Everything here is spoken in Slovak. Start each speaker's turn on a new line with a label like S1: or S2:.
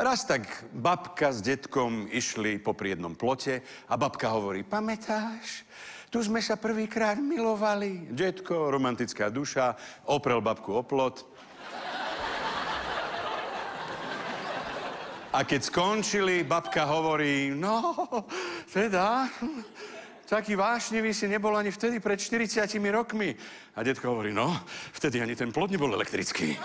S1: Raz tak babka s detkom išli po priednom plote a babka hovorí, pamätáš? Tu sme sa prvýkrát milovali. Detko, romantická duša, oprel babku o plot. A keď skončili, babka hovorí, no, teda, taký vášnivý si nebol ani vtedy pred 40 rokmi. A detko hovorí, no, vtedy ani ten plot nebol elektrický.